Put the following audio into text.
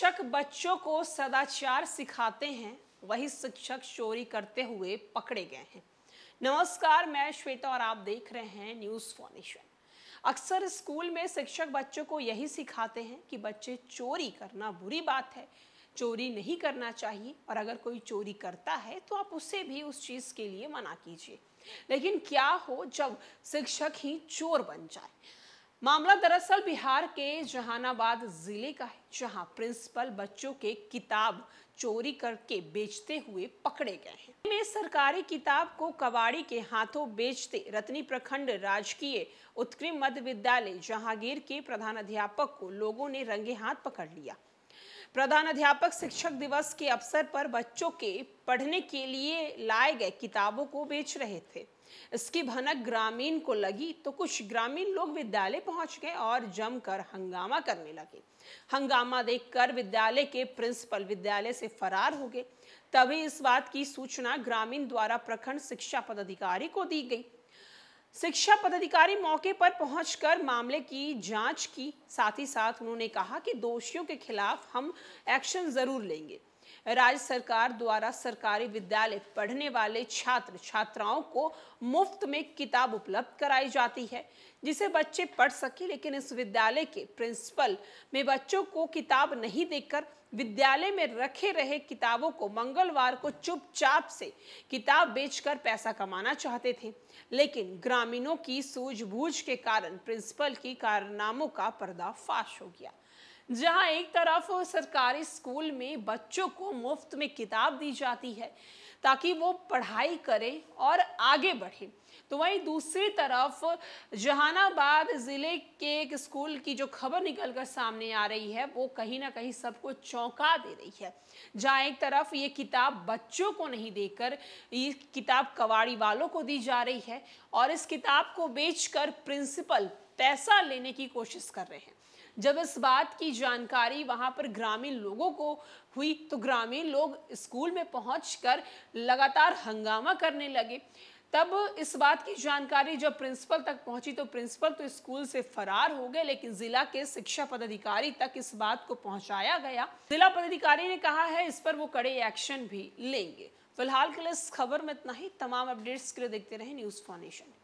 शिक्षक बच्चों को सदाचार सिखाते हैं वही शिक्षक चोरी करते हुए पकड़े गए हैं नमस्कार मैं श्वेता और आप देख रहे हैं न्यूज फॉर्मेशन अक्सर स्कूल में शिक्षक बच्चों को यही सिखाते हैं कि बच्चे चोरी करना बुरी बात है चोरी नहीं करना चाहिए और अगर कोई चोरी करता है तो आप उसे भी उस चीज़ के लिए मना कीजिए लेकिन क्या हो जब शिक्षक ही चोर बन जाए मामला दरअसल बिहार के जहानाबाद जिले का है जहां प्रिंसिपल बच्चों के किताब चोरी करके बेचते हुए पकड़े गए हैं में सरकारी किताब को कबाड़ी के हाथों बेचते रतनी प्रखंड राजकीय उत्कृम मध्य विद्यालय जहांगीर के प्रधान अध्यापक को लोगों ने रंगे हाथ पकड़ लिया प्रधान अध्यापक शिक्षक दिवस के अवसर पर बच्चों के पढ़ने के लिए लाए गए किताबों को बेच रहे थे इसकी भनक ग्रामीण को लगी तो कुछ ग्रामीण लोग विद्यालय पहुंच गए और जमकर हंगामा करने लगे हंगामा देखकर विद्यालय के प्रिंसिपल विद्यालय से फरार हो गए तभी इस बात की सूचना ग्रामीण द्वारा प्रखंड शिक्षा पदाधिकारी को दी गई शिक्षा पदाधिकारी मौके पर पहुंचकर मामले की जांच की साथ ही साथ उन्होंने कहा कि दोषियों के खिलाफ हम एक्शन जरूर लेंगे राज्य सरकार द्वारा सरकारी विद्यालय पढ़ने वाले छात्र छात्राओं को मुफ्त में किताब उपलब्ध कराई जाती है जिसे बच्चे पढ़ सके लेकिन इस विद्यालय के प्रिंसिपल में बच्चों को किताब नहीं देकर विद्यालय में रखे रहे किताबों को मंगलवार को चुपचाप से किताब बेचकर पैसा कमाना चाहते थे लेकिन ग्रामीणों की सूझबूझ के कारण प्रिंसिपल की कारनामों का पर्दाफाश हो गया जहां एक तरफ सरकारी स्कूल में बच्चों को मुफ्त में किताब दी जाती है ताकि वो पढ़ाई करें और आगे बढ़े तो वहीं दूसरी तरफ जहानाबाद ज़िले के एक स्कूल की जो खबर निकल कर सामने आ रही है वो कहीं ना कहीं सबको चौंका दे रही है जहाँ एक तरफ ये किताब बच्चों को नहीं देकर ये किताब कवाड़ी वालों को दी जा रही है और इस किताब को बेचकर प्रिंसिपल पैसा लेने की कोशिश कर रहे हैं जब इस बात की जानकारी वहां पर ग्रामीण लोगों को हुई तो ग्रामीण लोग स्कूल में पहुँच लगातार हंगामा करने लगे तब इस बात की जानकारी जब प्रिंसिपल तक पहुंची तो प्रिंसिपल तो स्कूल से फरार हो गए लेकिन जिला के शिक्षा पदाधिकारी तक इस बात को पहुंचाया गया जिला पदाधिकारी ने कहा है इस पर वो कड़े एक्शन भी लेंगे फिलहाल के लिए इस खबर में इतना ही तमाम अपडेट्स के लिए देखते रहे न्यूज फाउंडेशन